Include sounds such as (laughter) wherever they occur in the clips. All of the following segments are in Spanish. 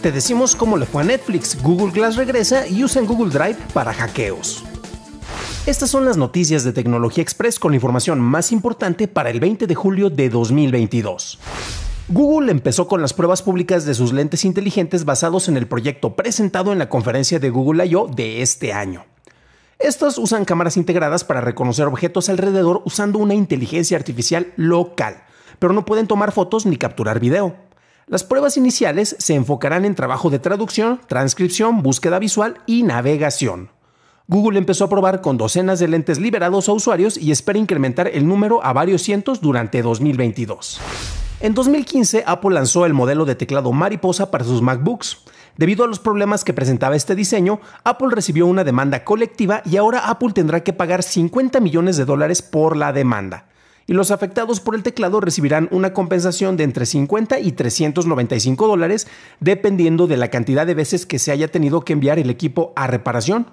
Te decimos cómo le fue a Netflix, Google Glass regresa y usan Google Drive para hackeos. Estas son las noticias de Tecnología Express con la información más importante para el 20 de julio de 2022. Google empezó con las pruebas públicas de sus lentes inteligentes basados en el proyecto presentado en la conferencia de Google I.O. de este año. Estas usan cámaras integradas para reconocer objetos alrededor usando una inteligencia artificial local, pero no pueden tomar fotos ni capturar video. Las pruebas iniciales se enfocarán en trabajo de traducción, transcripción, búsqueda visual y navegación. Google empezó a probar con docenas de lentes liberados a usuarios y espera incrementar el número a varios cientos durante 2022. En 2015, Apple lanzó el modelo de teclado mariposa para sus MacBooks. Debido a los problemas que presentaba este diseño, Apple recibió una demanda colectiva y ahora Apple tendrá que pagar 50 millones de dólares por la demanda y los afectados por el teclado recibirán una compensación de entre 50 y 395 dólares dependiendo de la cantidad de veces que se haya tenido que enviar el equipo a reparación.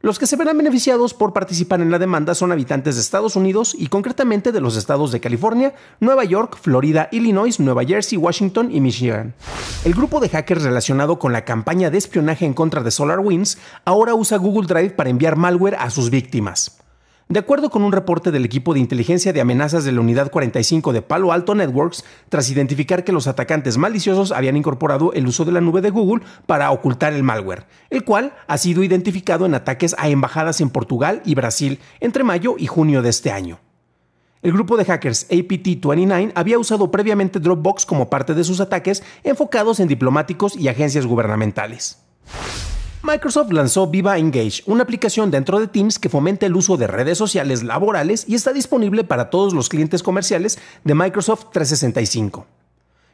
Los que se verán beneficiados por participar en la demanda son habitantes de Estados Unidos y concretamente de los estados de California, Nueva York, Florida, Illinois, Nueva Jersey, Washington y Michigan. El grupo de hackers relacionado con la campaña de espionaje en contra de SolarWinds ahora usa Google Drive para enviar malware a sus víctimas. De acuerdo con un reporte del equipo de inteligencia de amenazas de la Unidad 45 de Palo Alto Networks, tras identificar que los atacantes maliciosos habían incorporado el uso de la nube de Google para ocultar el malware, el cual ha sido identificado en ataques a embajadas en Portugal y Brasil entre mayo y junio de este año. El grupo de hackers APT29 había usado previamente Dropbox como parte de sus ataques enfocados en diplomáticos y agencias gubernamentales. Microsoft lanzó Viva Engage, una aplicación dentro de Teams que fomenta el uso de redes sociales laborales y está disponible para todos los clientes comerciales de Microsoft 365.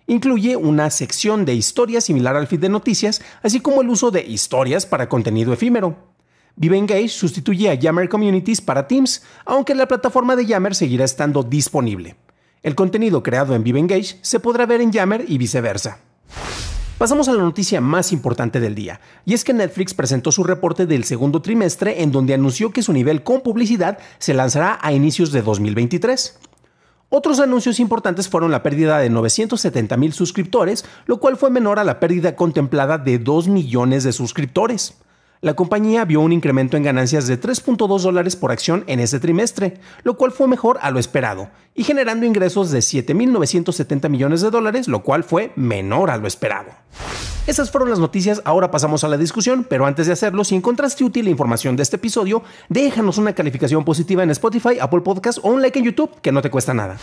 Incluye una sección de historias similar al feed de noticias, así como el uso de historias para contenido efímero. Viva Engage sustituye a Yammer Communities para Teams, aunque la plataforma de Yammer seguirá estando disponible. El contenido creado en Viva Engage se podrá ver en Yammer y viceversa. Pasamos a la noticia más importante del día, y es que Netflix presentó su reporte del segundo trimestre en donde anunció que su nivel con publicidad se lanzará a inicios de 2023. Otros anuncios importantes fueron la pérdida de 970 mil suscriptores, lo cual fue menor a la pérdida contemplada de 2 millones de suscriptores. La compañía vio un incremento en ganancias de 3.2 dólares por acción en ese trimestre, lo cual fue mejor a lo esperado, y generando ingresos de 7.970 millones de dólares, lo cual fue menor a lo esperado. Esas fueron las noticias, ahora pasamos a la discusión, pero antes de hacerlo, si encontraste útil la información de este episodio, déjanos una calificación positiva en Spotify, Apple Podcast o un like en YouTube, que no te cuesta nada.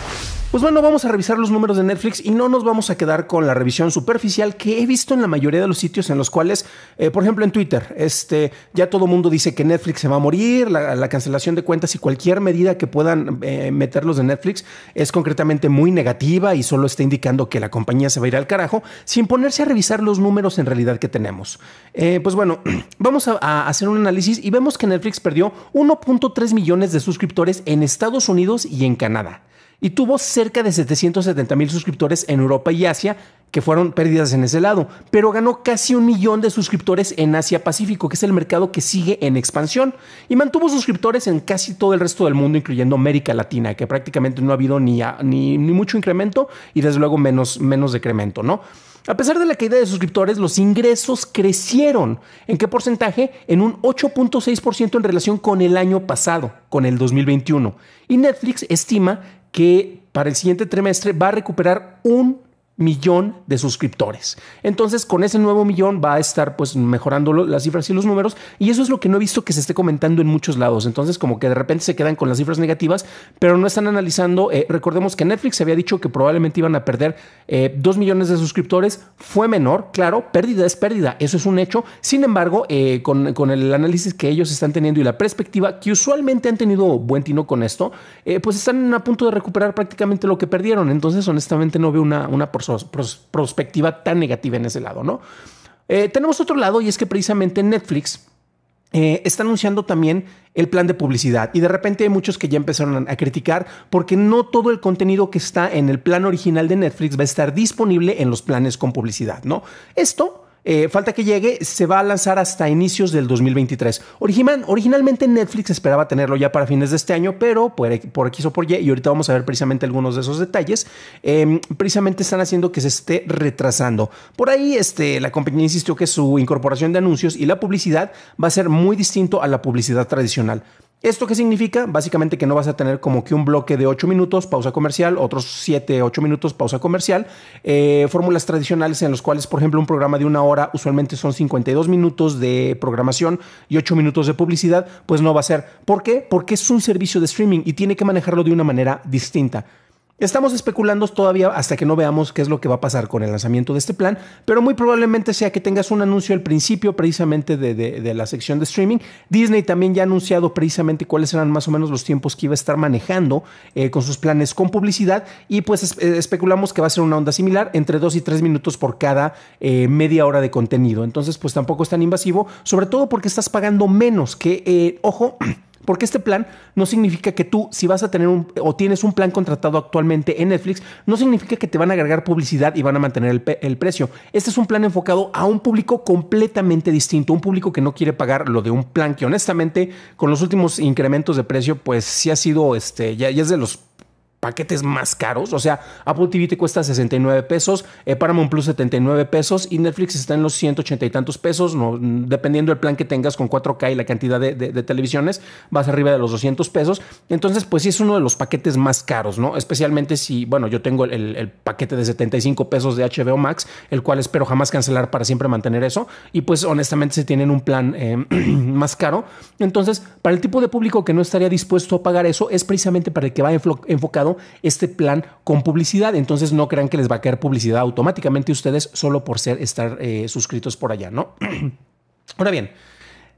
Pues bueno, vamos a revisar los números de Netflix y no nos vamos a quedar con la revisión superficial que he visto en la mayoría de los sitios en los cuales, eh, por ejemplo en Twitter, es este, ya todo mundo dice que Netflix se va a morir, la, cancelación de cuentas y cualquier medida que puedan eh, meterlos de Netflix es concretamente muy negativa y solo está indicando que la compañía se va a ir al carajo sin ponerse a revisar los números en realidad que tenemos. Eh, pues bueno, (clears throat) vamos a, a hacer un análisis y vemos que Netflix perdió 1.3 millones de suscriptores en Estados Unidos y en Canadá y tuvo cerca de 770 mil suscriptores en Europa y Asia que fueron pérdidas en ese lado, pero ganó casi un millón de suscriptores en Asia Pacífico, que es el mercado que sigue en expansión, y mantuvo suscriptores en casi todo el resto del mundo, incluyendo América Latina, que prácticamente no ha habido ni, ni, mucho incremento y desde luego menos, menos decremento, ¿no? A pesar de la caída de suscriptores, los ingresos crecieron. ¿En qué porcentaje? En un 8.6% en relación con el año pasado, con el 2021. Y Netflix estima que para el siguiente trimestre va a recuperar un millón de suscriptores. Entonces, con ese nuevo millón va a estar pues mejorando las cifras y los números y eso es lo que no he visto que se esté comentando en muchos lados. Entonces, como que de repente se quedan con las cifras negativas, pero no están analizando. Eh, recordemos que Netflix había dicho que probablemente iban a perder eh, dos millones de suscriptores. Fue menor, claro, pérdida es pérdida, eso es un hecho. Sin embargo, eh, con, el análisis que ellos están teniendo y la perspectiva que usualmente han tenido buen tino con esto, pues están a punto de recuperar prácticamente lo que perdieron. Entonces, honestamente, no veo una, una porcentaje prospectiva tan negativa en ese lado, ¿no? Eh, tenemos otro lado y es que precisamente Netflix eh, está anunciando también el plan de publicidad y de repente hay muchos que ya empezaron a criticar porque no todo el contenido que está en el plan original de Netflix va a estar disponible en los planes con publicidad, ¿no? Esto eh, falta que llegue, se va a lanzar hasta inicios del 2023. originalmente Netflix esperaba tenerlo ya para fines de este año, pero por, por X o por Y, y ahorita vamos a ver precisamente algunos de esos detalles, em, precisamente están haciendo que se esté retrasando. Por ahí este, la compañía insistió que su incorporación de anuncios y la publicidad va a ser muy distinto a la publicidad tradicional. ¿Esto qué significa? Básicamente que no vas a tener como que un bloque de 8 minutos, pausa comercial, otros 7, 8 minutos, pausa comercial. Eh, fórmulas tradicionales en los cuales, por ejemplo, un programa de una hora usualmente son 52 minutos de programación y 8 minutos de publicidad, pues no va a ser. ¿Por qué? Porque es un servicio de streaming y tiene que manejarlo de una manera distinta. Estamos especulando todavía hasta que no veamos qué es lo que va a pasar con el lanzamiento de este plan, pero muy probablemente sea que tengas un anuncio al principio precisamente de, la sección de streaming. Disney también ya ha anunciado precisamente cuáles eran más o menos los tiempos que iba a estar manejando eh, con sus planes con publicidad y pues eh, especulamos que va a ser una onda similar entre dos y tres minutos por cada eh, media hora de contenido. Entonces pues tampoco es tan invasivo, sobre todo porque estás pagando menos que, ojo, (clears throat) Porque este plan no significa que tú, si vas a tener un o tienes un plan contratado actualmente en Netflix, no significa que te van a agregar publicidad y van a mantener el, precio. Este es un plan enfocado a un público completamente distinto, un público que no quiere pagar lo de un plan que honestamente con los últimos incrementos de precio, pues sí ha sido, este, ya es de los paquetes más caros. O sea, Apple TV te cuesta 69 pesos, eh, Paramount Plus 79 pesos y Netflix está en los 180 y tantos pesos, dependiendo del plan que tengas con 4K y la cantidad de, televisiones, vas arriba de los 200 pesos. Entonces, pues sí es uno de los paquetes más caros, ¿no? Especialmente si, bueno, yo tengo el, paquete de 75 pesos de HBO Max, el cual espero jamás cancelar para siempre mantener eso. Y pues honestamente, si tienen un plan eh, (clears throat) más caro, entonces, para el tipo de público que no estaría dispuesto a pagar eso, es precisamente para el que va enfocado este plan con publicidad. Entonces no crean que les va a caer publicidad automáticamente ustedes solo por ser, estar eh, suscritos por allá, ¿no? (clears throat) Ahora bien,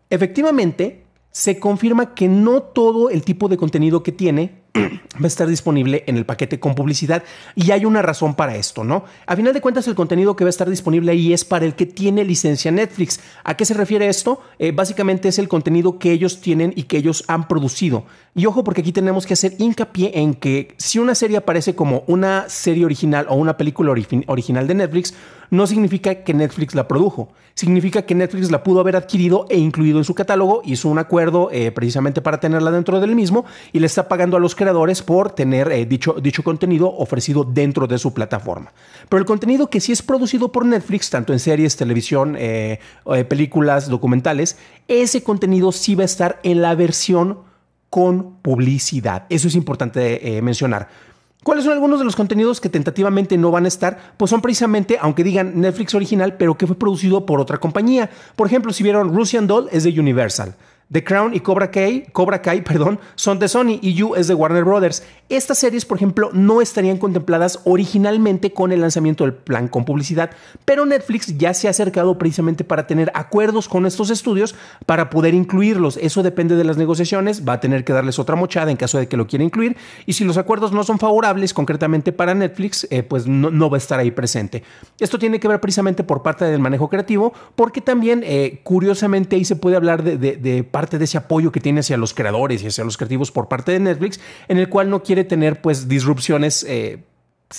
efectivamente se confirma que no todo el tipo de contenido que tiene va a estar disponible en el paquete con publicidad y hay una razón para esto, ¿no? A final de cuentas, el contenido que va a estar disponible ahí es para el que tiene licencia Netflix. ¿A qué se refiere esto? Eh, básicamente es el contenido que ellos tienen y que ellos han producido. Y ojo, porque aquí tenemos que hacer hincapié en que si una serie aparece como una serie original o una película original de Netflix, no significa que Netflix la produjo. Significa que Netflix la pudo haber adquirido e incluido en su catálogo, hizo un acuerdo eh, precisamente para tenerla dentro del mismo y le está pagando a los creadores por tener eh, dicho, contenido ofrecido dentro de su plataforma. Pero el contenido que sí es producido por Netflix, tanto en series, televisión, eh, eh, películas, documentales, ese contenido sí va a estar en la versión con publicidad. Eso es importante mencionar. ¿Cuáles son algunos de los contenidos que tentativamente no van a estar? Pues son precisamente, aunque digan Netflix original, pero que fue producido por otra compañía. Por ejemplo, si vieron Russian Doll, es de Universal. The Crown y Cobra Kai, Cobra Kai, perdón, son de Sony y You es de Warner Brothers. Estas series, por ejemplo, no estarían contempladas originalmente con el lanzamiento del plan con publicidad, pero Netflix ya se ha acercado precisamente para tener acuerdos con estos estudios para poder incluirlos. Eso depende de las negociaciones, va a tener que darles otra mochada en caso de que lo quiera incluir y si los acuerdos no son favorables concretamente para Netflix, eh, pues no, va a estar ahí presente. Esto tiene que ver precisamente por parte del manejo creativo, porque también eh, curiosamente ahí se puede hablar de parte de ese apoyo que tiene hacia los creadores y hacia los creativos por parte de Netflix, en el cual no quiere tener pues disrupciones. Eh,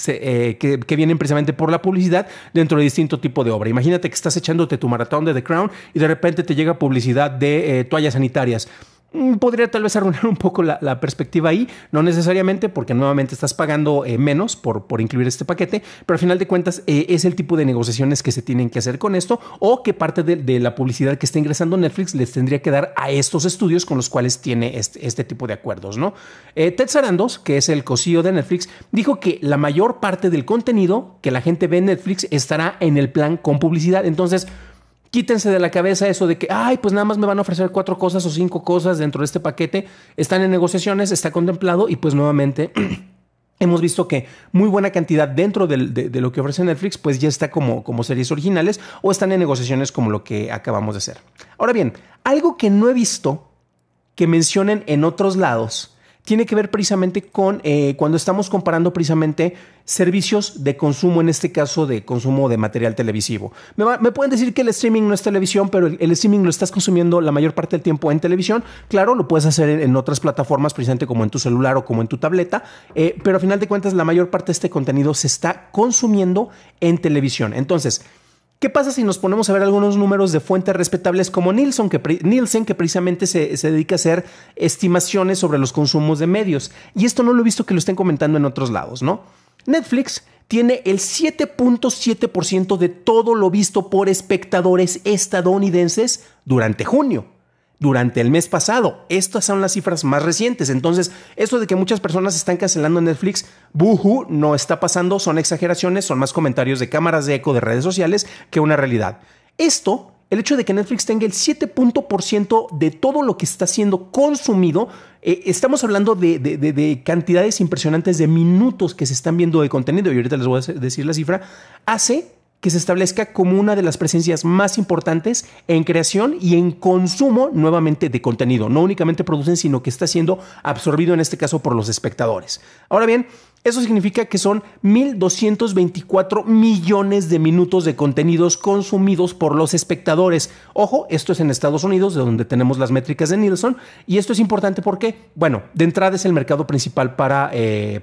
eh, que, vienen precisamente por la publicidad dentro de distinto tipo de obra. Imagínate que estás echándote tu maratón de The Crown y de repente te llega publicidad de eh, toallas sanitarias. Mm, podría tal vez arruinar un poco la, perspectiva ahí, no necesariamente porque nuevamente estás pagando eh, menos por, por, incluir este paquete, pero al final de cuentas eh, es el tipo de negociaciones que se tienen que hacer con esto o que parte de, la publicidad que está ingresando Netflix les tendría que dar a estos estudios con los cuales tiene este, tipo de acuerdos, ¿no? Eh, Ted Sarandos, que es el cosillo e de Netflix, dijo que la mayor parte del contenido que la gente ve en Netflix estará en el plan con publicidad, entonces... Quítense de la cabeza eso de que, ay, pues nada más me van a ofrecer cuatro cosas o cinco cosas dentro de este paquete. Están en negociaciones, está contemplado y pues nuevamente (clears throat) hemos visto que muy buena cantidad dentro de, lo que ofrece Netflix pues ya está como, como series originales o están en negociaciones como lo que acabamos de hacer. Ahora bien, algo que no he visto que mencionen en otros lados tiene que ver precisamente con eh, cuando estamos comparando precisamente servicios de consumo, en este caso de consumo de material televisivo. Me, pueden decir que el streaming no es televisión, pero el, streaming lo estás consumiendo la mayor parte del tiempo en televisión. Claro, lo puedes hacer en, otras plataformas, precisamente como en tu celular o como en tu tableta, eh, pero a final de cuentas la mayor parte de este contenido se está consumiendo en televisión. Entonces, ¿Qué pasa si nos ponemos a ver algunos números de fuentes respetables como Nielsen que, precisamente se, se, dedica a hacer estimaciones sobre los consumos de medios? Y esto no lo he visto que lo estén comentando en otros lados, ¿no? Netflix tiene el 7.7% de todo lo visto por espectadores estadounidenses durante junio durante el mes pasado. Estas son las cifras más recientes. Entonces, esto de que muchas personas están cancelando Netflix, ¡boohoo! no está pasando, son exageraciones, son más comentarios de cámaras de eco de redes sociales que una realidad. Esto, el hecho de que Netflix tenga el 7% de todo lo que está siendo consumido, eh, estamos hablando de, de, cantidades impresionantes de minutos que se están viendo de contenido, y ahorita les voy a decir la cifra, hace que se establezca como una de las presencias más importantes en creación y en consumo nuevamente de contenido. No únicamente producen, sino que está siendo absorbido en este caso por los espectadores. Ahora bien, eso significa que son 1.224 millones de minutos de contenidos consumidos por los espectadores. Ojo, esto es en Estados Unidos, de donde tenemos las métricas de Nielsen. Y esto es importante porque, bueno, de entrada es el mercado principal para, eh,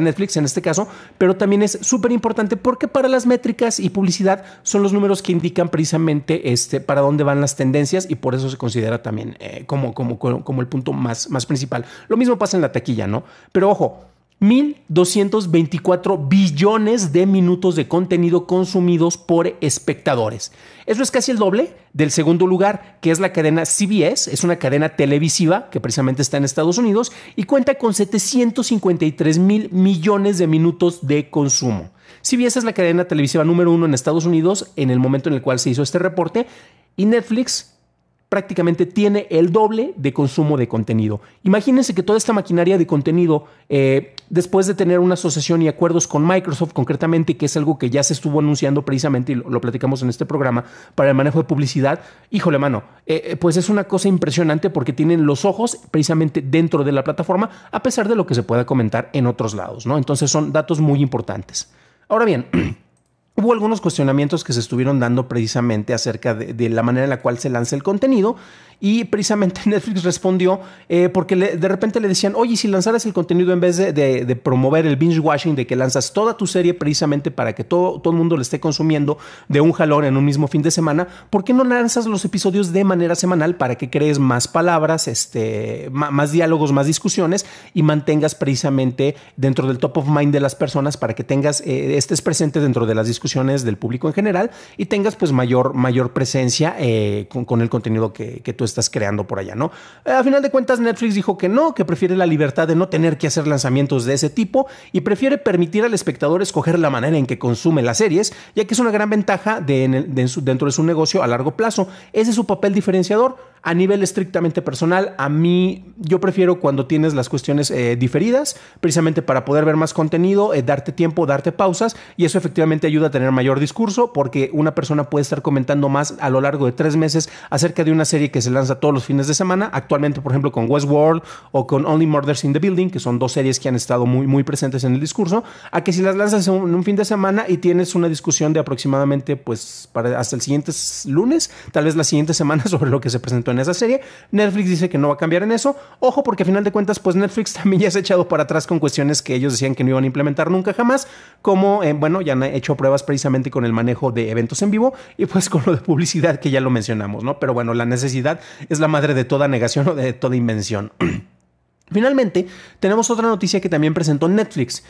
Netflix en este caso, pero también es súper importante porque para las métricas y publicidad son los números que indican precisamente este, para dónde van las tendencias y por eso se considera también eh, como, como, como el punto más, más principal. Lo mismo pasa en la taquilla, ¿no? Pero ojo, 1.224 billones de minutos de contenido consumidos por espectadores. Eso es casi el doble del segundo lugar, que es la cadena CBS, es una cadena televisiva que precisamente está en Estados Unidos y cuenta con 753 mil millones de minutos de consumo. CBS es la cadena televisiva número uno en Estados Unidos en el momento en el cual se hizo este reporte y Netflix prácticamente tiene el doble de consumo de contenido. Imagínense que toda esta maquinaria de contenido, eh, después de tener una asociación y acuerdos con Microsoft concretamente, que es algo que ya se estuvo anunciando precisamente y lo, platicamos en este programa, para el manejo de publicidad, híjole mano, eh, eh, pues es una cosa impresionante porque tienen los ojos precisamente dentro de la plataforma, a pesar de lo que se pueda comentar en otros lados, ¿no? Entonces son datos muy importantes. Ahora bien, (clears throat) Hubo algunos cuestionamientos que se estuvieron dando precisamente acerca de, la manera en la cual se lanza el contenido y precisamente (laughs) Netflix respondió eh, porque de repente le decían, oye, si lanzaras el contenido en vez de, promover el binge watching, de que lanzas toda tu serie precisamente para que todo, todo el mundo le esté consumiendo de un jalón en un mismo fin de semana, ¿por qué no lanzas los episodios de manera semanal para que crees más palabras, este, más, diálogos, más discusiones y mantengas precisamente dentro del top of mind de las personas para que tengas, eh, estés presente dentro de las discusiones del público en general y tengas pues mayor, mayor presencia eh, con, el contenido que, que tú estás creando por allá, ¿no? Eh, a final de cuentas, Netflix dijo que no, que prefiere la libertad de no tener que hacer lanzamientos de ese tipo y prefiere permitir al espectador escoger la manera en que consume las series, ya que es una gran ventaja dentro de su negocio a largo plazo. Ese es su papel diferenciador. A nivel estrictamente personal, a mí yo prefiero cuando tienes las cuestiones eh, diferidas, precisamente para poder ver más contenido, eh, darte tiempo, darte pausas y eso efectivamente ayuda a tener mayor discurso porque una persona puede estar comentando más a lo largo de tres meses acerca de una serie que se lanza todos los fines de semana, actualmente por ejemplo con Westworld o con Only Murders in the Building, que son dos series que han estado muy, muy presentes en el discurso, a que si las lanzas en un fin de semana y tienes una discusión de aproximadamente pues para hasta el siguiente lunes, tal vez la siguiente semana (laughs) sobre lo que se presentó en en esa serie. Netflix dice que no va a cambiar en eso. Ojo, porque a final de cuentas, pues Netflix (laughs) también ya se ha echado para atrás con cuestiones que ellos decían que no iban a implementar nunca jamás, como, eh, bueno, ya han hecho pruebas precisamente con el manejo de eventos en vivo y pues (laughs) con lo de publicidad que ya lo mencionamos, ¿no? Pero bueno, la necesidad es la madre de toda negación o de toda invención. (clears throat) Finalmente, tenemos otra noticia que también presentó Netflix.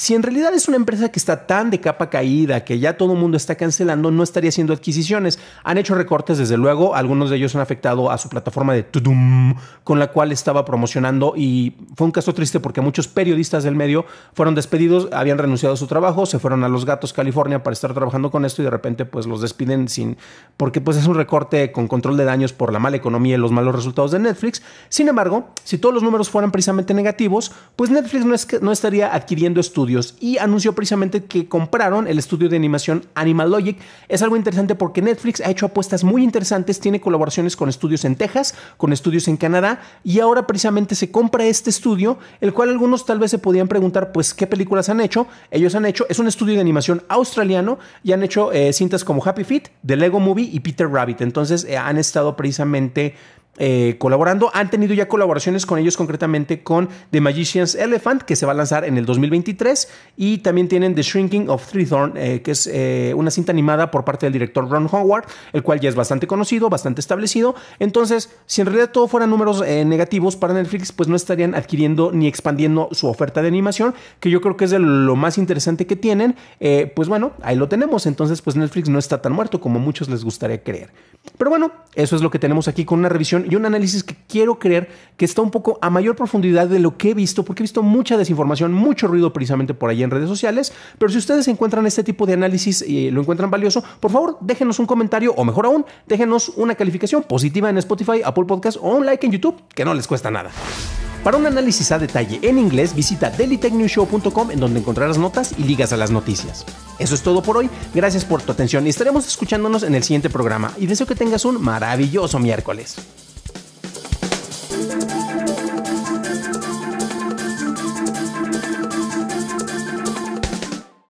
Si en realidad es una empresa que está tan de capa caída que ya todo el mundo está cancelando, no estaría haciendo adquisiciones. Han hecho recortes, desde luego, algunos de ellos han afectado a su plataforma de Tudum, con la cual estaba promocionando y fue un caso triste porque muchos periodistas del medio fueron despedidos, habían renunciado a su trabajo, se fueron a Los Gatos, California para estar trabajando con esto y de repente pues los despiden sin porque pues es un recorte con control de daños por la mala economía y los malos resultados de Netflix. Sin embargo, si todos los números fueran precisamente negativos, pues Netflix no, no estaría adquiriendo estudios y anunció precisamente que compraron el estudio de animación Animal Logic. Es algo interesante porque Netflix ha hecho apuestas muy interesantes, tiene colaboraciones con estudios en Texas, con estudios en Canadá y ahora precisamente se compra este estudio, el cual algunos tal vez se podían preguntar, pues, ¿qué películas han hecho? Ellos han hecho, es un estudio de animación australiano y han hecho eh, cintas como Happy Feet, The Lego Movie y Peter Rabbit. Entonces eh, han estado precisamente eh, colaborando. Han tenido ya colaboraciones con ellos, concretamente con The Magician's Elephant, que se va a lanzar en el 2023. Y también tienen The Shrinking of Thorn, eh, que es eh, una cinta animada por parte del director Ron Howard, el cual ya es bastante conocido, bastante establecido. Entonces, si en realidad todo fueran números negativos para Netflix, pues no estarían adquiriendo ni expandiendo su oferta de animación, que yo creo que es de lo más interesante que tienen. pues bueno, ahí lo tenemos. Entonces, pues Netflix no está tan muerto como muchos les gustaría creer. Pero bueno, eso es lo que tenemos aquí con una revisión y un análisis que quiero creer que está un poco a mayor profundidad de lo que he visto, porque he visto mucha desinformación, mucho ruido precisamente por ahí en redes sociales. Pero si ustedes encuentran este tipo de análisis y lo encuentran valioso, por favor, déjenos un comentario o mejor aún, déjenos una calificación positiva en Spotify, Apple Podcasts o un like en YouTube, que no les cuesta nada. Para un análisis a detalle en inglés, visita dailytechnewshow.com en donde encontrarás notas y ligas a las noticias. Eso es todo por hoy, gracias por tu atención y estaremos escuchándonos en el siguiente programa y deseo que tengas un maravilloso miércoles.